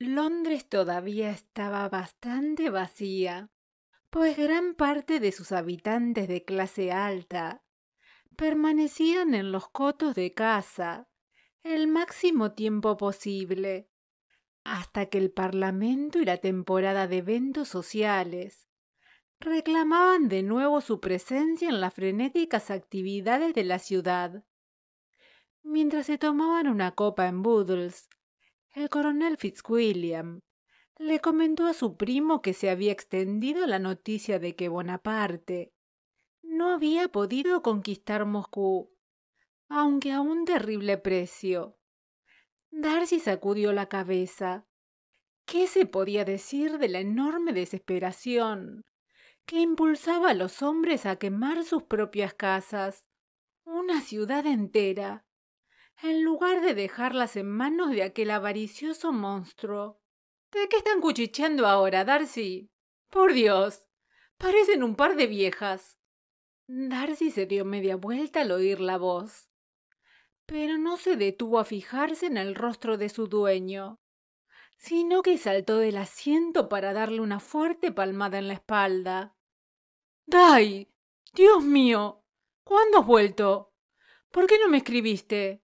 Londres todavía estaba bastante vacía, pues gran parte de sus habitantes de clase alta permanecían en los cotos de casa el máximo tiempo posible, hasta que el Parlamento y la temporada de eventos sociales reclamaban de nuevo su presencia en las frenéticas actividades de la ciudad. Mientras se tomaban una copa en Boodles, el coronel Fitzwilliam le comentó a su primo que se había extendido la noticia de que Bonaparte no había podido conquistar Moscú, aunque a un terrible precio. Darcy sacudió la cabeza. ¿Qué se podía decir de la enorme desesperación que impulsaba a los hombres a quemar sus propias casas, una ciudad entera? en lugar de dejarlas en manos de aquel avaricioso monstruo. ¿De qué están cuchicheando ahora, Darcy? Por Dios, parecen un par de viejas. Darcy se dio media vuelta al oír la voz, pero no se detuvo a fijarse en el rostro de su dueño, sino que saltó del asiento para darle una fuerte palmada en la espalda. ¡Dai! ¡Dios mío! ¿Cuándo has vuelto? ¿Por qué no me escribiste?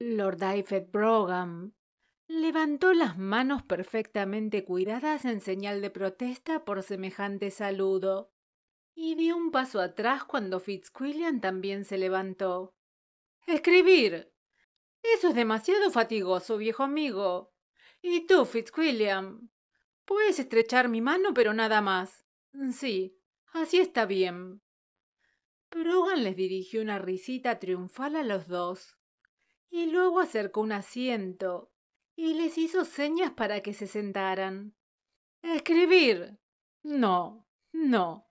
Lord Ifed Brogan levantó las manos perfectamente cuidadas en señal de protesta por semejante saludo y dio un paso atrás cuando Fitzwilliam también se levantó. Escribir. Eso es demasiado fatigoso, viejo amigo. Y tú, Fitzwilliam. Puedes estrechar mi mano, pero nada más. Sí, así está bien. Brogan les dirigió una risita triunfal a los dos y luego acercó un asiento y les hizo señas para que se sentaran. Escribir. No, no.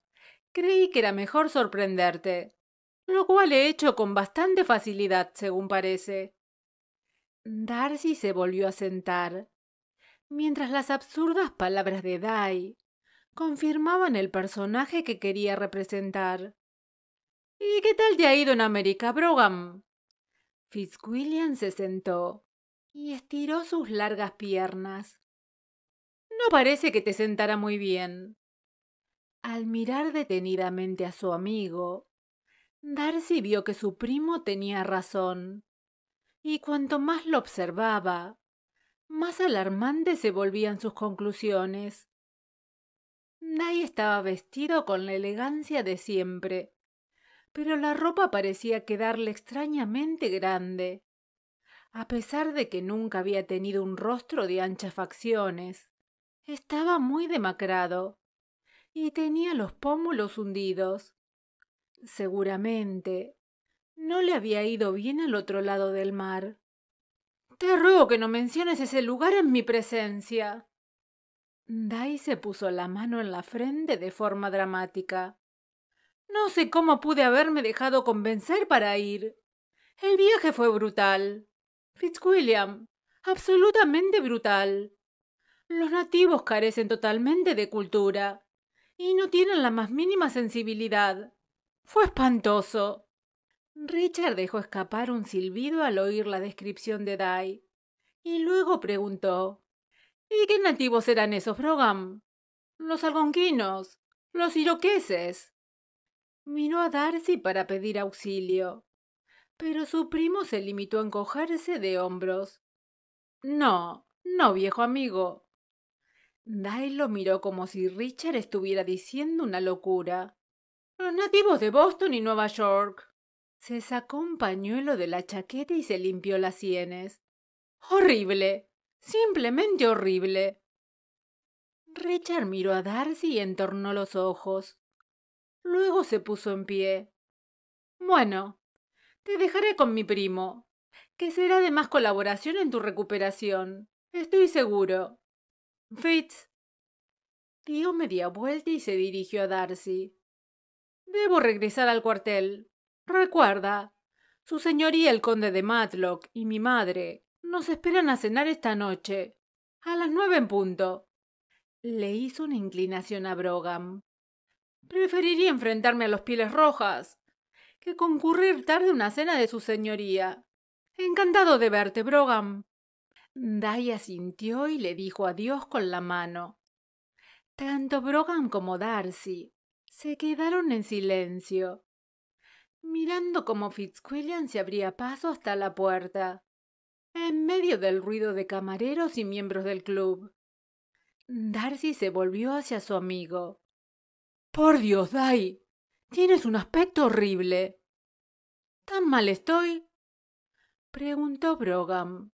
Creí que era mejor sorprenderte, lo cual he hecho con bastante facilidad, según parece. Darcy se volvió a sentar, mientras las absurdas palabras de Dai confirmaban el personaje que quería representar. ¿Y qué tal te ha ido en América, Brogan? Fitzwilliam se sentó y estiró sus largas piernas. No parece que te sentara muy bien. Al mirar detenidamente a su amigo, Darcy vio que su primo tenía razón, y cuanto más lo observaba, más alarmantes se volvían sus conclusiones. Nay estaba vestido con la elegancia de siempre, pero la ropa parecía quedarle extrañamente grande, a pesar de que nunca había tenido un rostro de anchas facciones. Estaba muy demacrado y tenía los pómulos hundidos. Seguramente no le había ido bien al otro lado del mar. Te ruego que no menciones ese lugar en mi presencia. Dai se puso la mano en la frente de forma dramática. No sé cómo pude haberme dejado convencer para ir. El viaje fue brutal. Fitzwilliam, absolutamente brutal. Los nativos carecen totalmente de cultura y no tienen la más mínima sensibilidad. Fue espantoso. Richard dejó escapar un silbido al oír la descripción de Dai y luego preguntó: ¿Y qué nativos eran esos, Brogan? Los algonquinos, los iroqueses. Miró a Darcy para pedir auxilio, pero su primo se limitó a encogerse de hombros. No, no, viejo amigo. dale lo miró como si Richard estuviera diciendo una locura. nativos de Boston y Nueva York. Se sacó un pañuelo de la chaqueta y se limpió las sienes. Horrible. Simplemente horrible. Richard miró a Darcy y entornó los ojos. Luego se puso en pie. Bueno, te dejaré con mi primo, que será de más colaboración en tu recuperación. Estoy seguro. Fitz. Dio media vuelta y se dirigió a Darcy. Debo regresar al cuartel. Recuerda, su señoría el conde de Matlock y mi madre nos esperan a cenar esta noche, a las nueve en punto. Le hizo una inclinación a Brogan. Preferiría enfrentarme a los pieles rojas que concurrir tarde a una cena de su señoría. Encantado de verte, Brogan. Daya sintió y le dijo adiós con la mano. Tanto Brogan como Darcy se quedaron en silencio, mirando cómo Fitzwilliam se abría paso hasta la puerta, en medio del ruido de camareros y miembros del club. Darcy se volvió hacia su amigo. Por Dios, Dai. Tienes un aspecto horrible. ¿Tan mal estoy? preguntó Brogan,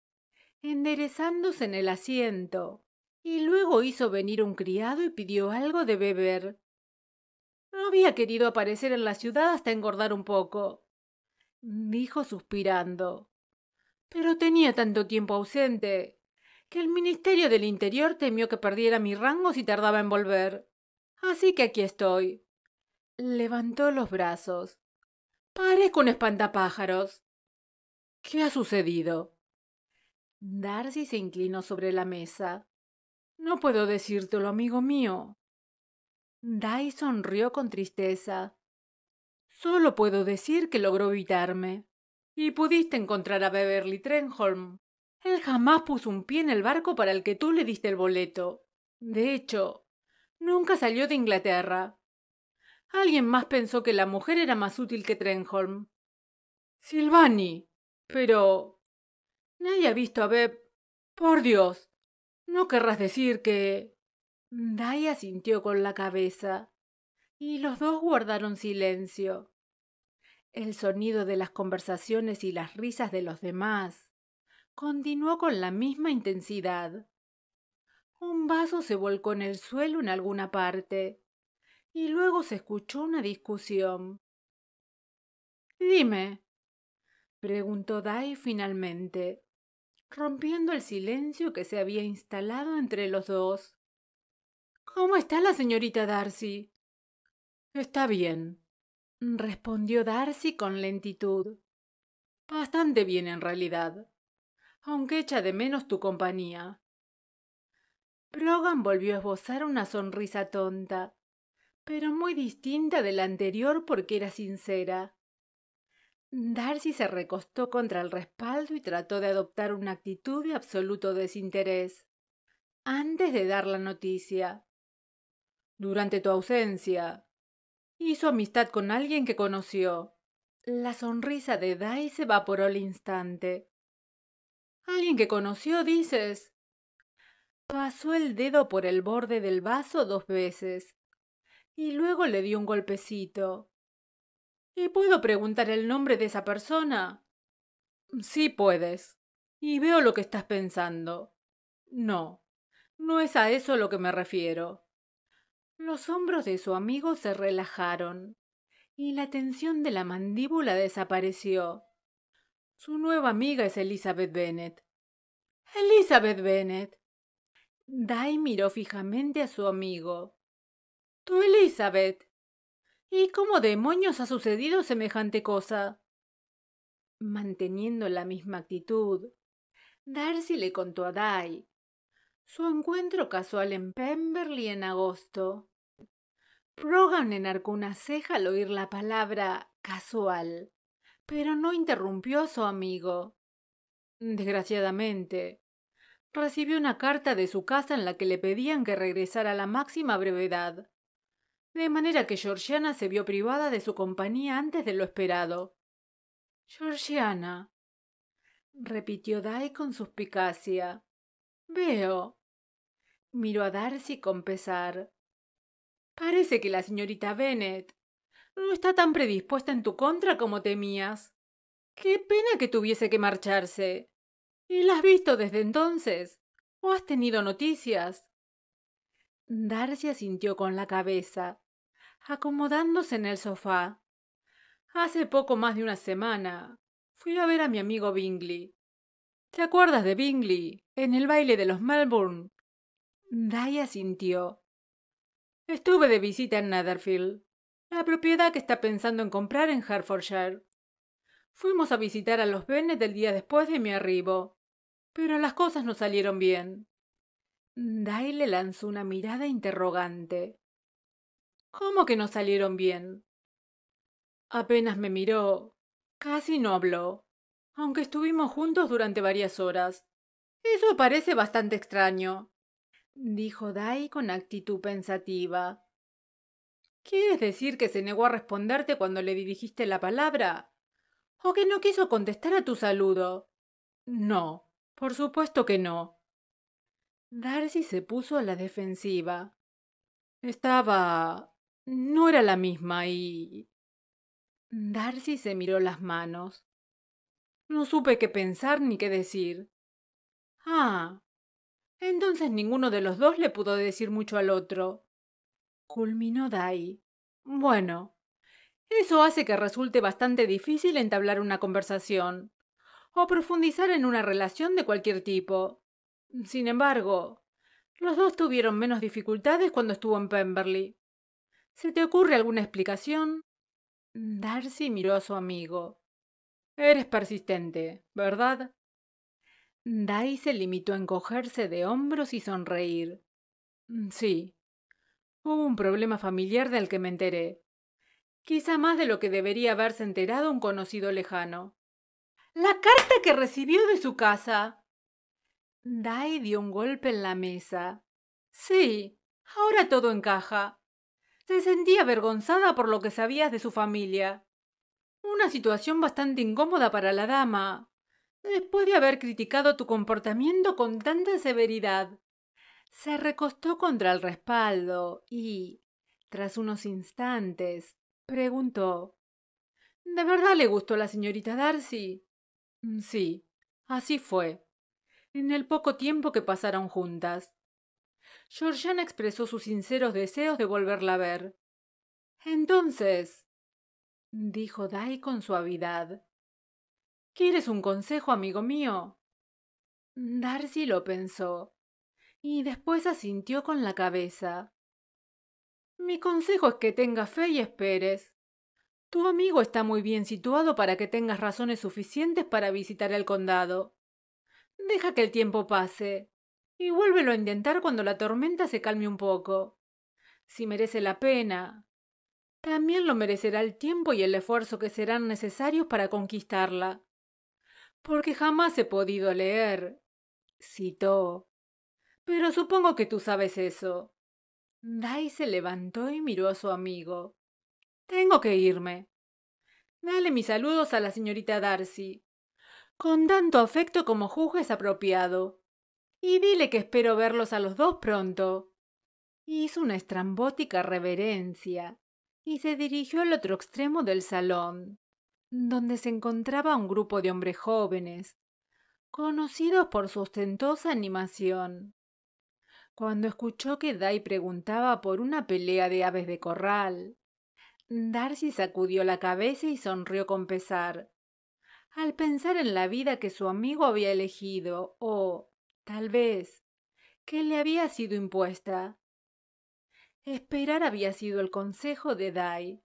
enderezándose en el asiento, y luego hizo venir un criado y pidió algo de beber. No había querido aparecer en la ciudad hasta engordar un poco, dijo suspirando. Pero tenía tanto tiempo ausente que el Ministerio del Interior temió que perdiera mi rango si tardaba en volver. Así que aquí estoy. Levantó los brazos. Parezco un espantapájaros. ¿Qué ha sucedido? Darcy se inclinó sobre la mesa. No puedo decírtelo, amigo mío. Dai sonrió con tristeza. Solo puedo decir que logró evitarme. Y pudiste encontrar a Beverly Trenholm. Él jamás puso un pie en el barco para el que tú le diste el boleto. De hecho, Nunca salió de Inglaterra. Alguien más pensó que la mujer era más útil que Trenholm. Silvani. Pero. Nadie ha visto a Beb. Por Dios. No querrás decir que. Daya sintió con la cabeza. Y los dos guardaron silencio. El sonido de las conversaciones y las risas de los demás continuó con la misma intensidad. Un vaso se volcó en el suelo en alguna parte y luego se escuchó una discusión. Dime, preguntó Dai finalmente, rompiendo el silencio que se había instalado entre los dos. ¿Cómo está la señorita Darcy? Está bien, respondió Darcy con lentitud. Bastante bien en realidad, aunque echa de menos tu compañía. Brogan volvió a esbozar una sonrisa tonta, pero muy distinta de la anterior porque era sincera. Darcy se recostó contra el respaldo y trató de adoptar una actitud de absoluto desinterés antes de dar la noticia. Durante tu ausencia, hizo amistad con alguien que conoció. La sonrisa de Dai se evaporó al instante. ¿Alguien que conoció, dices? Pasó el dedo por el borde del vaso dos veces y luego le dio un golpecito. ¿Y puedo preguntar el nombre de esa persona? Sí puedes. Y veo lo que estás pensando. No, no es a eso lo que me refiero. Los hombros de su amigo se relajaron y la tensión de la mandíbula desapareció. Su nueva amiga es Elizabeth Bennet. Elizabeth Bennet. Dai miró fijamente a su amigo. Tú, Elizabeth. ¿Y cómo demonios ha sucedido semejante cosa? Manteniendo la misma actitud, Darcy le contó a Dai su encuentro casual en Pemberley en agosto. Brogan enarcó una ceja al oír la palabra casual, pero no interrumpió a su amigo. Desgraciadamente, recibió una carta de su casa en la que le pedían que regresara a la máxima brevedad. De manera que Georgiana se vio privada de su compañía antes de lo esperado. Georgiana, repitió Dai con suspicacia. Veo. Miró a Darcy con pesar. Parece que la señorita Bennet no está tan predispuesta en tu contra como temías. Qué pena que tuviese que marcharse. ¿Y la has visto desde entonces? ¿O has tenido noticias? Darcy asintió con la cabeza, acomodándose en el sofá. Hace poco más de una semana fui a ver a mi amigo Bingley. ¿Te acuerdas de Bingley en el baile de los Melbourne? Daya asintió. Estuve de visita en Netherfield, la propiedad que está pensando en comprar en Hertfordshire. Fuimos a visitar a los Bennet el día después de mi arribo. Pero las cosas no salieron bien. Dai le lanzó una mirada interrogante. ¿Cómo que no salieron bien? Apenas me miró. Casi no habló, aunque estuvimos juntos durante varias horas. Eso parece bastante extraño, dijo Dai con actitud pensativa. ¿Quieres decir que se negó a responderte cuando le dirigiste la palabra? ¿O que no quiso contestar a tu saludo? No, por supuesto que no. Darcy se puso a la defensiva. Estaba... no era la misma y... Darcy se miró las manos. No supe qué pensar ni qué decir. Ah. Entonces ninguno de los dos le pudo decir mucho al otro. Culminó Dai. Bueno, eso hace que resulte bastante difícil entablar una conversación o profundizar en una relación de cualquier tipo. Sin embargo, los dos tuvieron menos dificultades cuando estuvo en Pemberley. ¿Se te ocurre alguna explicación? Darcy miró a su amigo. Eres persistente, ¿verdad? Dai se limitó a encogerse de hombros y sonreír. Sí. Hubo un problema familiar del que me enteré. Quizá más de lo que debería haberse enterado un conocido lejano la carta que recibió de su casa. Dai dio un golpe en la mesa. Sí, ahora todo encaja. Se sentía avergonzada por lo que sabías de su familia. Una situación bastante incómoda para la dama, después de haber criticado tu comportamiento con tanta severidad. Se recostó contra el respaldo y, tras unos instantes, preguntó ¿De verdad le gustó la señorita Darcy? Mm, sí, así fue. En el poco tiempo que pasaron juntas. Georgiana expresó sus sinceros deseos de volverla a ver. Entonces, dijo Dai con suavidad, ¿quieres un consejo, amigo mío? Darcy lo pensó y después asintió con la cabeza. Mi consejo es que tenga fe y esperes. Tu amigo está muy bien situado para que tengas razones suficientes para visitar el condado. Deja que el tiempo pase y vuélvelo a intentar cuando la tormenta se calme un poco. Si merece la pena, también lo merecerá el tiempo y el esfuerzo que serán necesarios para conquistarla. Porque jamás he podido leer, citó. Pero supongo que tú sabes eso. Dai se levantó y miró a su amigo. Tengo que irme. Dale mis saludos a la señorita Darcy, con tanto afecto como juzgues apropiado, y dile que espero verlos a los dos pronto. Hizo una estrambótica reverencia y se dirigió al otro extremo del salón, donde se encontraba un grupo de hombres jóvenes, conocidos por su ostentosa animación. Cuando escuchó que Dai preguntaba por una pelea de aves de corral, Darcy sacudió la cabeza y sonrió con pesar. Al pensar en la vida que su amigo había elegido, o tal vez, que le había sido impuesta. Esperar había sido el consejo de Dai.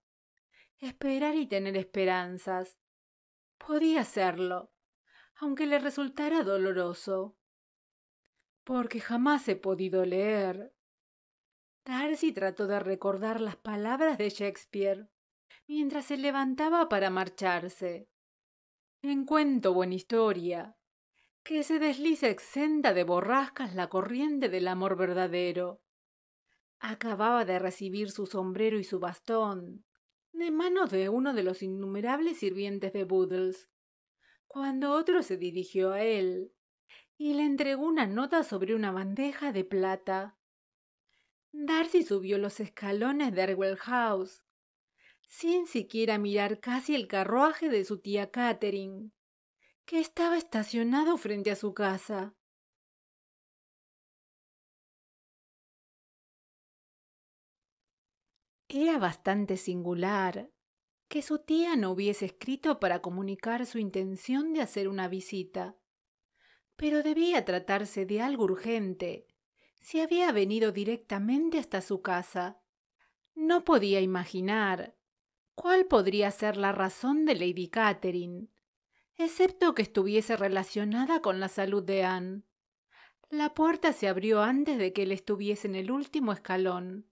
Esperar y tener esperanzas. Podía hacerlo, aunque le resultara doloroso. Porque jamás he podido leer, Darcy trató de recordar las palabras de Shakespeare mientras se levantaba para marcharse. En cuento buena historia, que se desliza exenta de borrascas la corriente del amor verdadero. Acababa de recibir su sombrero y su bastón de manos de uno de los innumerables sirvientes de Boodles, cuando otro se dirigió a él y le entregó una nota sobre una bandeja de plata. Darcy subió los escalones de Arwell House, sin siquiera mirar casi el carruaje de su tía Catherine, que estaba estacionado frente a su casa. Era bastante singular que su tía no hubiese escrito para comunicar su intención de hacer una visita, pero debía tratarse de algo urgente si había venido directamente hasta su casa. No podía imaginar cuál podría ser la razón de Lady Catherine, excepto que estuviese relacionada con la salud de Anne. La puerta se abrió antes de que él estuviese en el último escalón,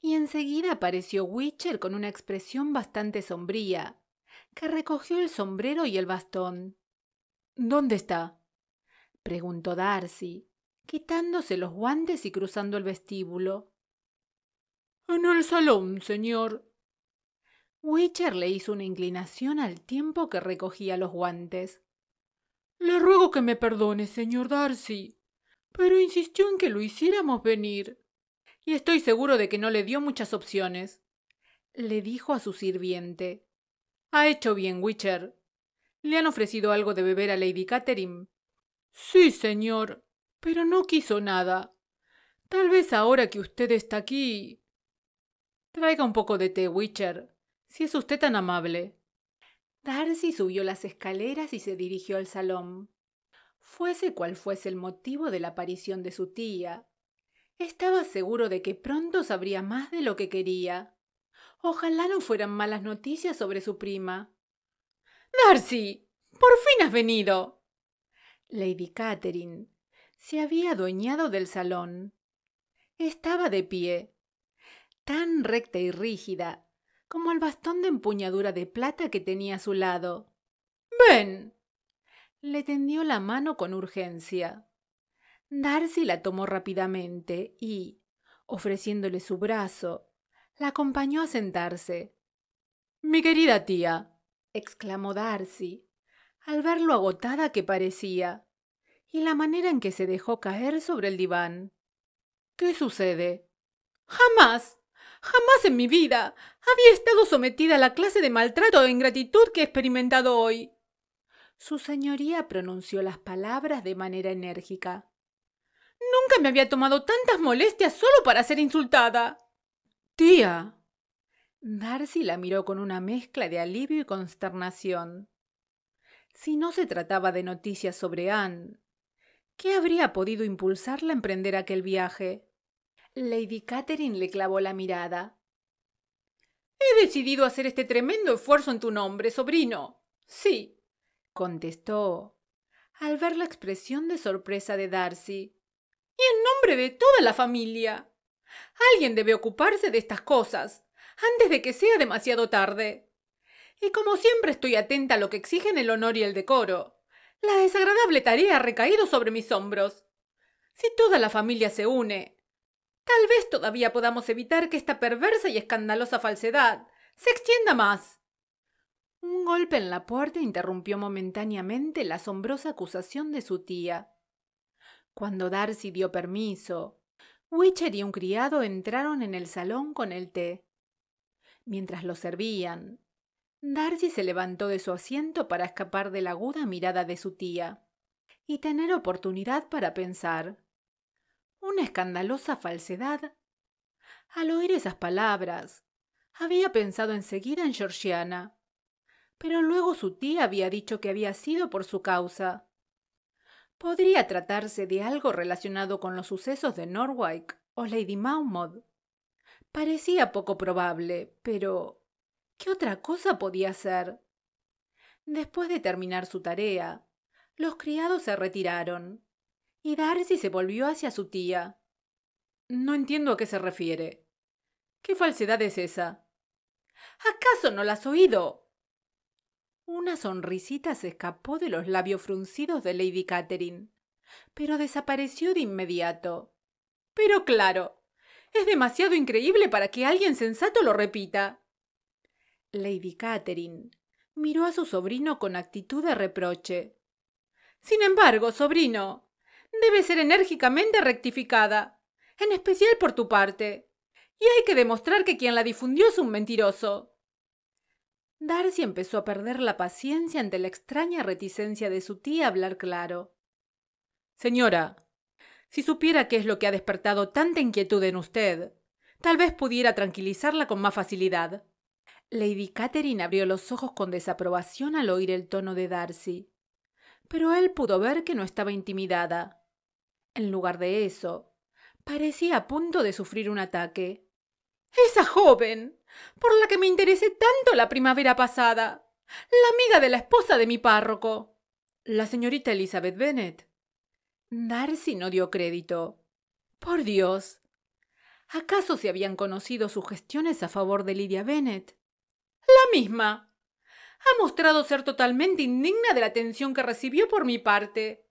y enseguida apareció Witcher con una expresión bastante sombría, que recogió el sombrero y el bastón. ¿Dónde está? preguntó Darcy quitándose los guantes y cruzando el vestíbulo. En el salón, señor. Witcher le hizo una inclinación al tiempo que recogía los guantes. Le ruego que me perdone, señor Darcy, pero insistió en que lo hiciéramos venir. Y estoy seguro de que no le dio muchas opciones, le dijo a su sirviente. Ha hecho bien, Witcher. ¿Le han ofrecido algo de beber a Lady Catherine? Sí, señor, pero no quiso nada. Tal vez ahora que usted está aquí. Traiga un poco de té, Witcher, si es usted tan amable. Darcy subió las escaleras y se dirigió al salón. Fuese cual fuese el motivo de la aparición de su tía, estaba seguro de que pronto sabría más de lo que quería. Ojalá no fueran malas noticias sobre su prima. Darcy. Por fin has venido. Lady Catherine, se había adueñado del salón. Estaba de pie, tan recta y rígida como el bastón de empuñadura de plata que tenía a su lado. Ven. Le tendió la mano con urgencia. Darcy la tomó rápidamente y, ofreciéndole su brazo, la acompañó a sentarse. Mi querida tía, exclamó Darcy, al ver lo agotada que parecía y la manera en que se dejó caer sobre el diván. ¿Qué sucede? Jamás, jamás en mi vida había estado sometida a la clase de maltrato o e ingratitud que he experimentado hoy. Su señoría pronunció las palabras de manera enérgica. Nunca me había tomado tantas molestias solo para ser insultada. Tía. Darcy la miró con una mezcla de alivio y consternación. Si no se trataba de noticias sobre Anne, ¿Qué habría podido impulsarla a emprender aquel viaje? Lady Catherine le clavó la mirada. He decidido hacer este tremendo esfuerzo en tu nombre, sobrino. Sí, contestó, al ver la expresión de sorpresa de Darcy. Y en nombre de toda la familia. Alguien debe ocuparse de estas cosas, antes de que sea demasiado tarde. Y como siempre estoy atenta a lo que exigen el honor y el decoro. La desagradable tarea ha recaído sobre mis hombros. Si toda la familia se une, tal vez todavía podamos evitar que esta perversa y escandalosa falsedad se extienda más. Un golpe en la puerta interrumpió momentáneamente la asombrosa acusación de su tía. Cuando Darcy dio permiso, Witcher y un criado entraron en el salón con el té. Mientras lo servían, Darcy se levantó de su asiento para escapar de la aguda mirada de su tía y tener oportunidad para pensar. Una escandalosa falsedad. Al oír esas palabras, había pensado enseguida en Georgiana, pero luego su tía había dicho que había sido por su causa. Podría tratarse de algo relacionado con los sucesos de Norwich o Lady Maumod. Parecía poco probable, pero ¿Qué otra cosa podía ser? Después de terminar su tarea, los criados se retiraron y Darcy se volvió hacia su tía. No entiendo a qué se refiere. ¿Qué falsedad es esa? ¿Acaso no la has oído? Una sonrisita se escapó de los labios fruncidos de Lady Catherine, pero desapareció de inmediato. Pero claro, es demasiado increíble para que alguien sensato lo repita. Lady Catherine miró a su sobrino con actitud de reproche. Sin embargo, sobrino, debe ser enérgicamente rectificada, en especial por tu parte. Y hay que demostrar que quien la difundió es un mentiroso. Darcy empezó a perder la paciencia ante la extraña reticencia de su tía a hablar claro. Señora, si supiera qué es lo que ha despertado tanta inquietud en usted, tal vez pudiera tranquilizarla con más facilidad. Lady Catherine abrió los ojos con desaprobación al oír el tono de Darcy. Pero él pudo ver que no estaba intimidada. En lugar de eso, parecía a punto de sufrir un ataque. Esa joven, por la que me interesé tanto la primavera pasada, la amiga de la esposa de mi párroco. La señorita Elizabeth Bennet. Darcy no dio crédito. Por Dios. ¿Acaso se habían conocido sugestiones a favor de Lydia Bennet? La misma. Ha mostrado ser totalmente indigna de la atención que recibió por mi parte.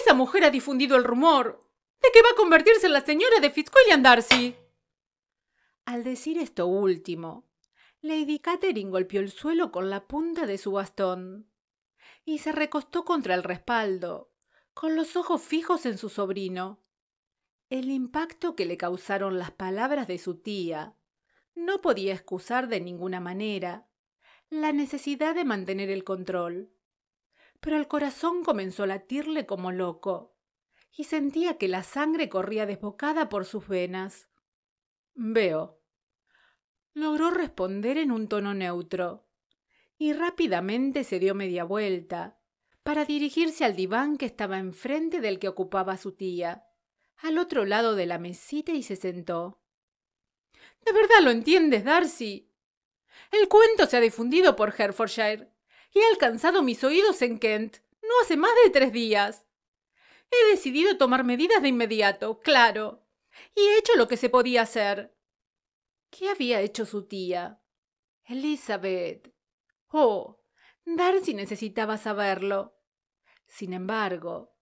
Esa mujer ha difundido el rumor de que va a convertirse en la señora de Fitzwilliam Darcy. Al decir esto último, Lady Catherine golpeó el suelo con la punta de su bastón y se recostó contra el respaldo, con los ojos fijos en su sobrino. El impacto que le causaron las palabras de su tía no podía excusar de ninguna manera la necesidad de mantener el control. Pero el corazón comenzó a latirle como loco, y sentía que la sangre corría desbocada por sus venas. Veo. Logró responder en un tono neutro, y rápidamente se dio media vuelta, para dirigirse al diván que estaba enfrente del que ocupaba su tía, al otro lado de la mesita y se sentó. ¿De verdad lo entiendes, Darcy? El cuento se ha difundido por Herefordshire y ha alcanzado mis oídos en Kent no hace más de tres días. He decidido tomar medidas de inmediato, claro, y he hecho lo que se podía hacer. ¿Qué había hecho su tía? Elizabeth. Oh, Darcy necesitaba saberlo. Sin embargo,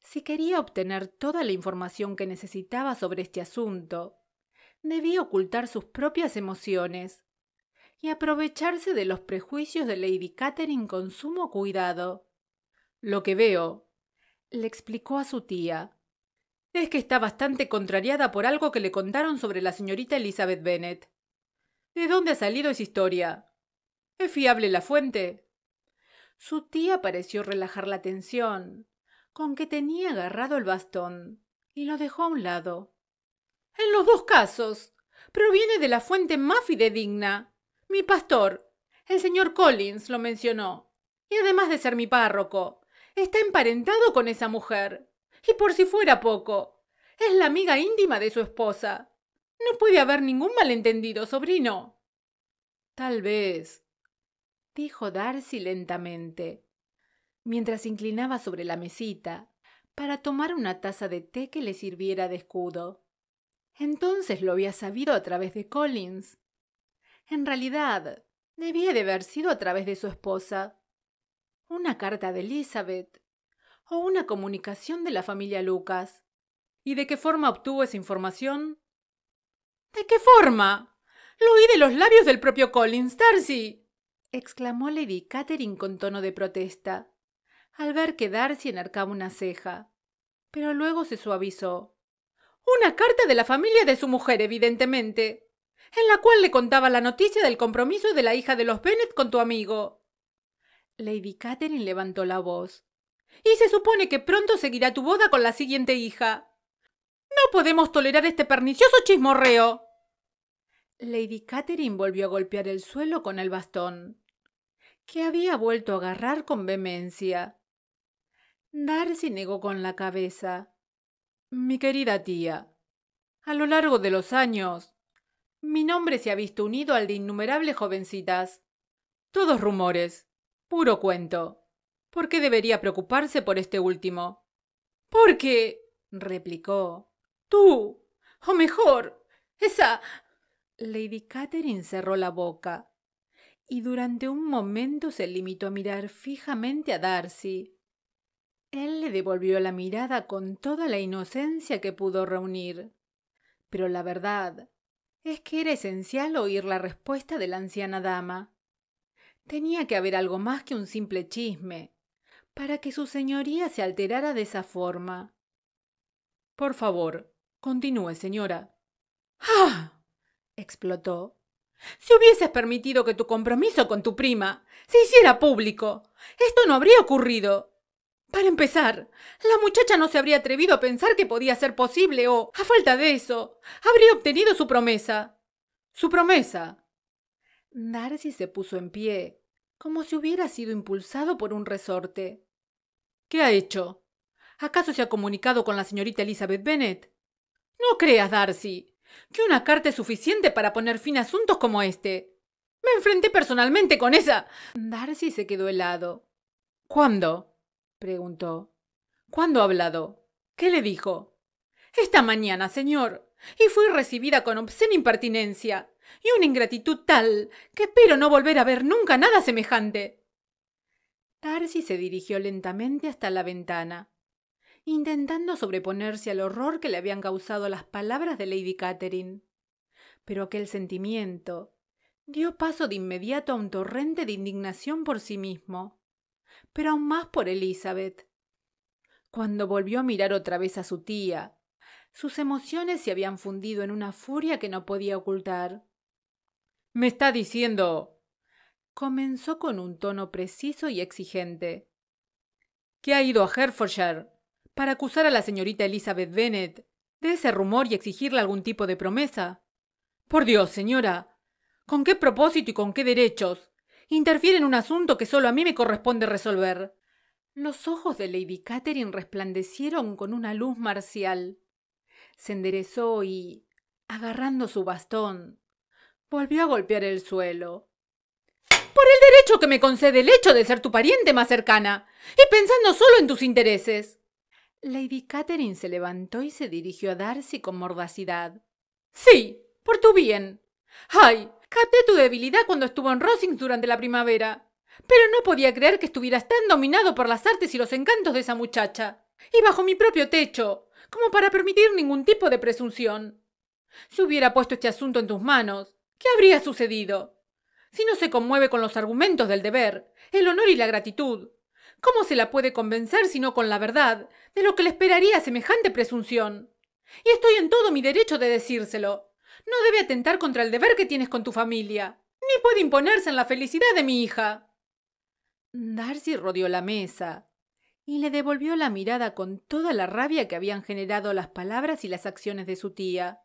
si quería obtener toda la información que necesitaba sobre este asunto, debía ocultar sus propias emociones y aprovecharse de los prejuicios de Lady Catherine con sumo cuidado. Lo que veo, le explicó a su tía, es que está bastante contrariada por algo que le contaron sobre la señorita Elizabeth Bennet. ¿De dónde ha salido esa historia? ¿Es fiable la fuente? Su tía pareció relajar la tensión con que tenía agarrado el bastón y lo dejó a un lado. En los dos casos. Proviene de la fuente más fidedigna. Mi pastor, el señor Collins, lo mencionó. Y además de ser mi párroco, está emparentado con esa mujer. Y por si fuera poco, es la amiga íntima de su esposa. No puede haber ningún malentendido, sobrino. Tal vez, dijo Darcy lentamente, mientras inclinaba sobre la mesita para tomar una taza de té que le sirviera de escudo. Entonces lo había sabido a través de Collins. En realidad, debía de haber sido a través de su esposa. Una carta de Elizabeth o una comunicación de la familia Lucas. ¿Y de qué forma obtuvo esa información? ¿De qué forma? Lo oí de los labios del propio Collins, Darcy. exclamó Lady Catherine con tono de protesta, al ver que Darcy enarcaba una ceja. Pero luego se suavizó. Una carta de la familia de su mujer, evidentemente, en la cual le contaba la noticia del compromiso de la hija de los Bennet con tu amigo. Lady Catherine levantó la voz. Y se supone que pronto seguirá tu boda con la siguiente hija. No podemos tolerar este pernicioso chismorreo. Lady Catherine volvió a golpear el suelo con el bastón, que había vuelto a agarrar con vehemencia. Darcy negó con la cabeza. Mi querida tía, a lo largo de los años, mi nombre se ha visto unido al de innumerables jovencitas. Todos rumores, puro cuento. ¿Por qué debería preocuparse por este último? Porque, replicó, tú, o mejor, esa... Lady Catherine cerró la boca y durante un momento se limitó a mirar fijamente a Darcy él le devolvió la mirada con toda la inocencia que pudo reunir. Pero la verdad es que era esencial oír la respuesta de la anciana dama. Tenía que haber algo más que un simple chisme, para que su señoría se alterara de esa forma. Por favor, continúe, señora. ¡Ah! explotó. Si hubieses permitido que tu compromiso con tu prima se hiciera público, esto no habría ocurrido. Para empezar, la muchacha no se habría atrevido a pensar que podía ser posible o, a falta de eso, habría obtenido su promesa. Su promesa. Darcy se puso en pie, como si hubiera sido impulsado por un resorte. ¿Qué ha hecho? ¿Acaso se ha comunicado con la señorita Elizabeth Bennet? No creas, Darcy, que una carta es suficiente para poner fin a asuntos como este. Me enfrenté personalmente con esa. Darcy se quedó helado. ¿Cuándo? preguntó. ¿Cuándo ha hablado? ¿Qué le dijo? Esta mañana, señor. Y fui recibida con obscena impertinencia y una ingratitud tal que espero no volver a ver nunca nada semejante. Darcy se dirigió lentamente hasta la ventana, intentando sobreponerse al horror que le habían causado las palabras de Lady Catherine. Pero aquel sentimiento dio paso de inmediato a un torrente de indignación por sí mismo pero aún más por Elizabeth. Cuando volvió a mirar otra vez a su tía, sus emociones se habían fundido en una furia que no podía ocultar. Me está diciendo. comenzó con un tono preciso y exigente. que ha ido a Herefordshire? para acusar a la señorita Elizabeth Bennet de ese rumor y exigirle algún tipo de promesa. Por Dios, señora. ¿Con qué propósito y con qué derechos? Interfiere en un asunto que solo a mí me corresponde resolver. Los ojos de Lady Catherine resplandecieron con una luz marcial. Se enderezó y, agarrando su bastón, volvió a golpear el suelo. Por el derecho que me concede el hecho de ser tu pariente más cercana, y pensando solo en tus intereses. Lady Catherine se levantó y se dirigió a Darcy con mordacidad. Sí, por tu bien. ¡Ay! Caté tu debilidad cuando estuvo en Rosings durante la primavera. Pero no podía creer que estuvieras tan dominado por las artes y los encantos de esa muchacha. Y bajo mi propio techo, como para permitir ningún tipo de presunción. Si hubiera puesto este asunto en tus manos, ¿qué habría sucedido? Si no se conmueve con los argumentos del deber, el honor y la gratitud, ¿cómo se la puede convencer sino con la verdad de lo que le esperaría semejante presunción? Y estoy en todo mi derecho de decírselo. No debe atentar contra el deber que tienes con tu familia, ni puede imponerse en la felicidad de mi hija. Darcy rodeó la mesa y le devolvió la mirada con toda la rabia que habían generado las palabras y las acciones de su tía.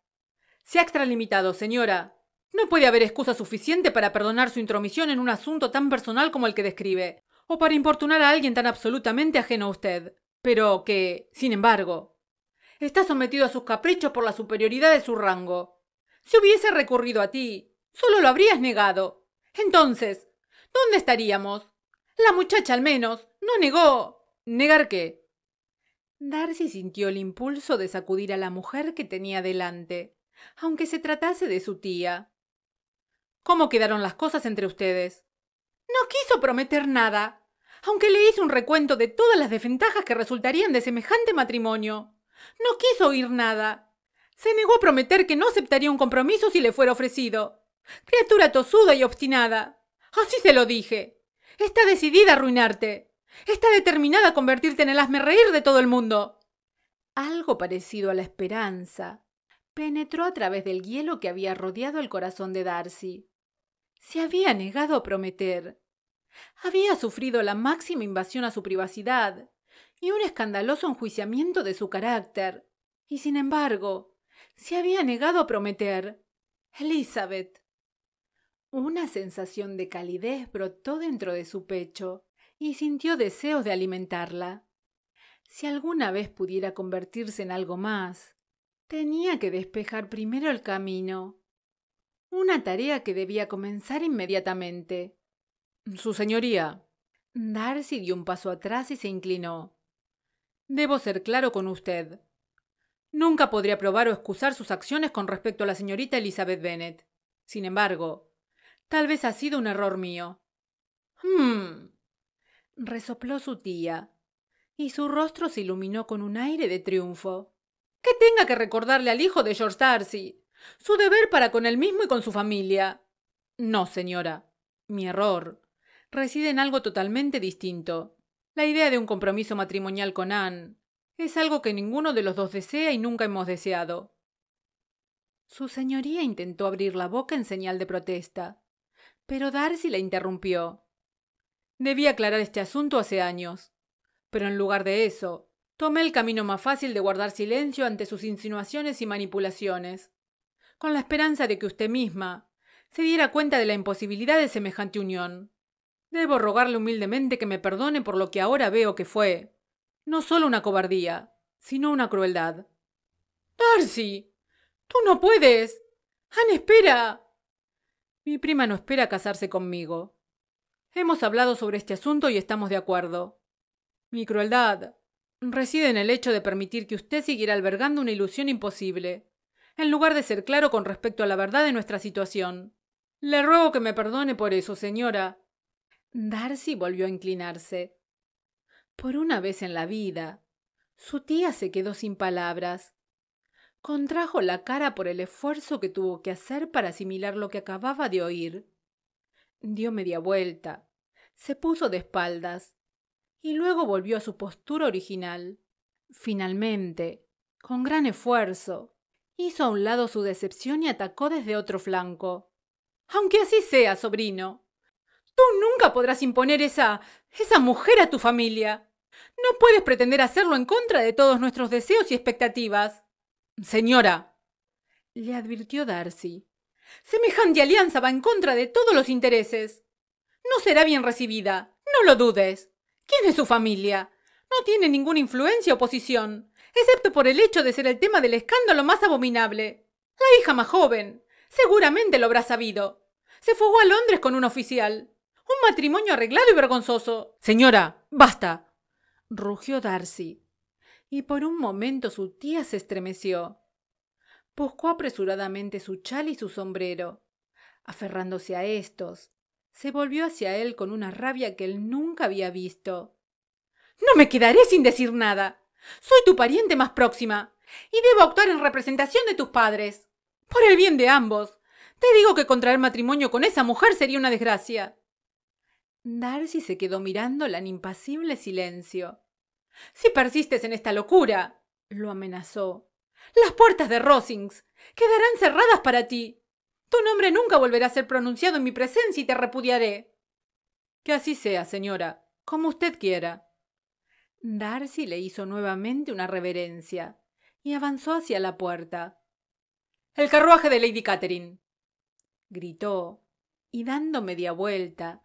Se ha extralimitado, señora. No puede haber excusa suficiente para perdonar su intromisión en un asunto tan personal como el que describe, o para importunar a alguien tan absolutamente ajeno a usted, pero que, sin embargo, está sometido a sus caprichos por la superioridad de su rango. Si hubiese recurrido a ti, solo lo habrías negado. Entonces, ¿dónde estaríamos? La muchacha al menos no negó. ¿Negar qué? Darcy sintió el impulso de sacudir a la mujer que tenía delante, aunque se tratase de su tía. ¿Cómo quedaron las cosas entre ustedes? No quiso prometer nada, aunque le hice un recuento de todas las desventajas que resultarían de semejante matrimonio. No quiso oír nada. Se negó a prometer que no aceptaría un compromiso si le fuera ofrecido. Criatura tosuda y obstinada. Así se lo dije. Está decidida a arruinarte. Está determinada a convertirte en el hazme reír de todo el mundo. Algo parecido a la esperanza penetró a través del hielo que había rodeado el corazón de Darcy. Se había negado a prometer. Había sufrido la máxima invasión a su privacidad y un escandaloso enjuiciamiento de su carácter. Y sin embargo, se había negado a prometer. Elizabeth. Una sensación de calidez brotó dentro de su pecho y sintió deseos de alimentarla. Si alguna vez pudiera convertirse en algo más, tenía que despejar primero el camino. Una tarea que debía comenzar inmediatamente. Su señoría. Darcy dio un paso atrás y se inclinó. Debo ser claro con usted. Nunca podría probar o excusar sus acciones con respecto a la señorita Elizabeth Bennet. Sin embargo, tal vez ha sido un error mío. —¡Hm! resopló su tía, y su rostro se iluminó con un aire de triunfo. Que tenga que recordarle al hijo de George Darcy. Su deber para con él mismo y con su familia. No, señora. Mi error reside en algo totalmente distinto. La idea de un compromiso matrimonial con Anne, es algo que ninguno de los dos desea y nunca hemos deseado. Su señoría intentó abrir la boca en señal de protesta, pero Darcy la interrumpió. Debí aclarar este asunto hace años, pero en lugar de eso, tomé el camino más fácil de guardar silencio ante sus insinuaciones y manipulaciones, con la esperanza de que usted misma se diera cuenta de la imposibilidad de semejante unión. Debo rogarle humildemente que me perdone por lo que ahora veo que fue, no solo una cobardía, sino una crueldad. Darcy, tú no puedes. Anne, espera. Mi prima no espera casarse conmigo. Hemos hablado sobre este asunto y estamos de acuerdo. Mi crueldad reside en el hecho de permitir que usted siguiera albergando una ilusión imposible, en lugar de ser claro con respecto a la verdad de nuestra situación. Le ruego que me perdone por eso, señora. Darcy volvió a inclinarse. Por una vez en la vida, su tía se quedó sin palabras. Contrajo la cara por el esfuerzo que tuvo que hacer para asimilar lo que acababa de oír. Dio media vuelta, se puso de espaldas y luego volvió a su postura original. Finalmente, con gran esfuerzo, hizo a un lado su decepción y atacó desde otro flanco. Aunque así sea, sobrino, tú nunca podrás imponer esa. esa mujer a tu familia. No puedes pretender hacerlo en contra de todos nuestros deseos y expectativas. Señora, le advirtió Darcy, semejante alianza va en contra de todos los intereses. No será bien recibida, no lo dudes. ¿Quién es su familia? No tiene ninguna influencia o posición, excepto por el hecho de ser el tema del escándalo más abominable. La hija más joven. Seguramente lo habrá sabido. Se fugó a Londres con un oficial. Un matrimonio arreglado y vergonzoso. Señora, basta rugió Darcy, y por un momento su tía se estremeció. Buscó apresuradamente su chal y su sombrero. Aferrándose a estos, se volvió hacia él con una rabia que él nunca había visto. No me quedaré sin decir nada. Soy tu pariente más próxima, y debo actuar en representación de tus padres. Por el bien de ambos. Te digo que contraer matrimonio con esa mujer sería una desgracia. Darcy se quedó mirándola en impasible silencio. Si persistes en esta locura, lo amenazó. Las puertas de Rosings quedarán cerradas para ti. Tu nombre nunca volverá a ser pronunciado en mi presencia y te repudiaré. Que así sea, señora, como usted quiera. Darcy le hizo nuevamente una reverencia y avanzó hacia la puerta. El carruaje de Lady Catherine. gritó, y dando media vuelta,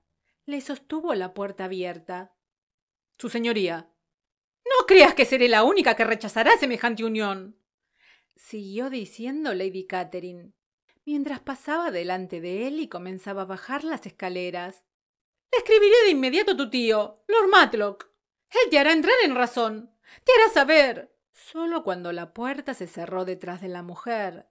le sostuvo la puerta abierta. Su señoría. No creas que seré la única que rechazará semejante unión. siguió diciendo Lady Catherine, mientras pasaba delante de él y comenzaba a bajar las escaleras. Le escribiré de inmediato a tu tío, Lord Matlock. Él te hará entrar en razón. Te hará saber. Solo cuando la puerta se cerró detrás de la mujer,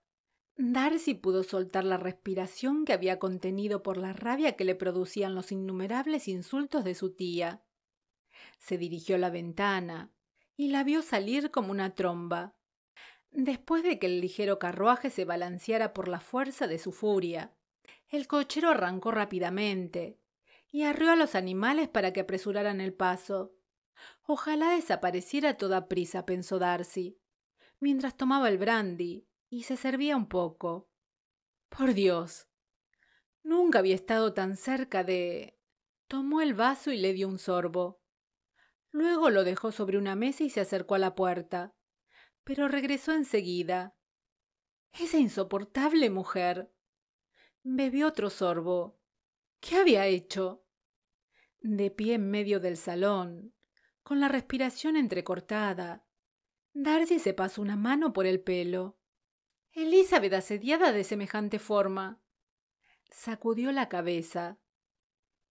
Darcy pudo soltar la respiración que había contenido por la rabia que le producían los innumerables insultos de su tía. Se dirigió a la ventana y la vio salir como una tromba. Después de que el ligero carruaje se balanceara por la fuerza de su furia, el cochero arrancó rápidamente y arrió a los animales para que apresuraran el paso. Ojalá desapareciera a toda prisa, pensó Darcy, mientras tomaba el brandy y se servía un poco. Por Dios. Nunca había estado tan cerca de... Tomó el vaso y le dio un sorbo. Luego lo dejó sobre una mesa y se acercó a la puerta. Pero regresó enseguida. Esa insoportable mujer. Bebió otro sorbo. ¿Qué había hecho? De pie en medio del salón, con la respiración entrecortada, Darcy se pasó una mano por el pelo. Elizabeth, asediada de semejante forma, sacudió la cabeza.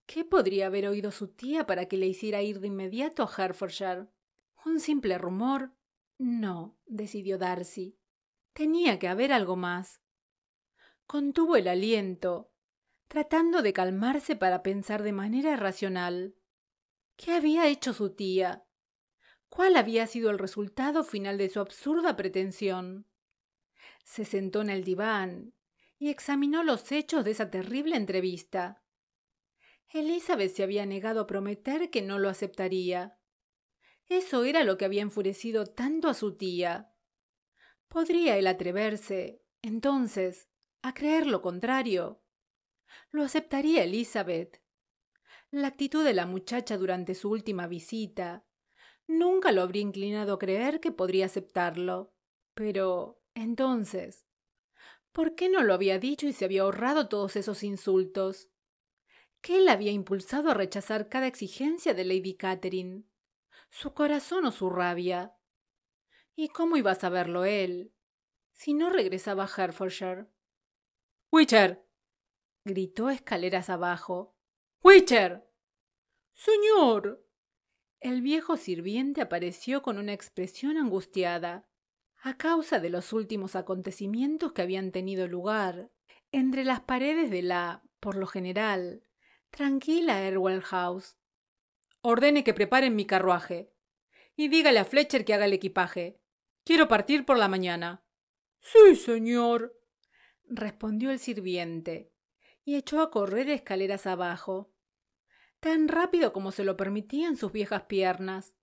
¿Qué podría haber oído su tía para que le hiciera ir de inmediato a Hertfordshire? ¿Un simple rumor? No, decidió Darcy. Tenía que haber algo más. Contuvo el aliento, tratando de calmarse para pensar de manera racional. ¿Qué había hecho su tía? ¿Cuál había sido el resultado final de su absurda pretensión? Se sentó en el diván y examinó los hechos de esa terrible entrevista. Elizabeth se había negado a prometer que no lo aceptaría. Eso era lo que había enfurecido tanto a su tía. ¿Podría él atreverse, entonces, a creer lo contrario? Lo aceptaría Elizabeth. La actitud de la muchacha durante su última visita nunca lo habría inclinado a creer que podría aceptarlo. Pero entonces, ¿por qué no lo había dicho y se había ahorrado todos esos insultos? ¿Qué le había impulsado a rechazar cada exigencia de Lady Catherine? ¿Su corazón o su rabia? ¿Y cómo iba a saberlo él? Si no regresaba a Hertfordshire. ¡Witcher! gritó escaleras abajo. ¡Witcher! ¡Señor! El viejo sirviente apareció con una expresión angustiada a causa de los últimos acontecimientos que habían tenido lugar entre las paredes de la, por lo general, tranquila Erwell House. Ordene que preparen mi carruaje y dígale a Fletcher que haga el equipaje. Quiero partir por la mañana. Sí, señor, respondió el sirviente, y echó a correr escaleras abajo, tan rápido como se lo permitían sus viejas piernas,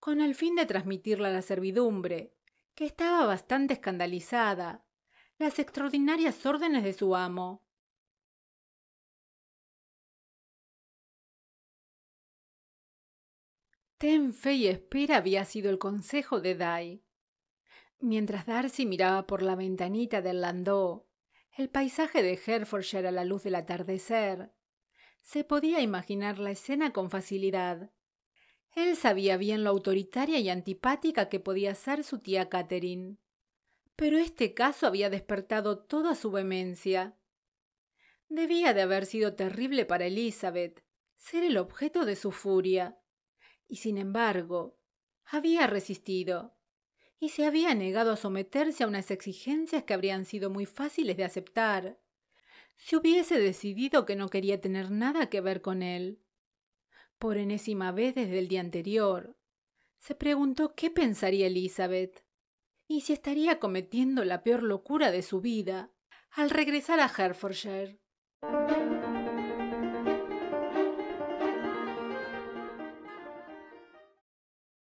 con el fin de transmitirla a la servidumbre, que estaba bastante escandalizada. Las extraordinarias órdenes de su amo. Ten fe y espera había sido el consejo de Dai. Mientras Darcy miraba por la ventanita del landau el paisaje de Herefordshire a la luz del atardecer, se podía imaginar la escena con facilidad. Él sabía bien lo autoritaria y antipática que podía ser su tía Catherine. Pero este caso había despertado toda su vehemencia. Debía de haber sido terrible para Elizabeth, ser el objeto de su furia. Y sin embargo, había resistido y se había negado a someterse a unas exigencias que habrían sido muy fáciles de aceptar, si hubiese decidido que no quería tener nada que ver con él por enésima vez desde el día anterior. Se preguntó qué pensaría Elizabeth y si estaría cometiendo la peor locura de su vida al regresar a Herefordshire.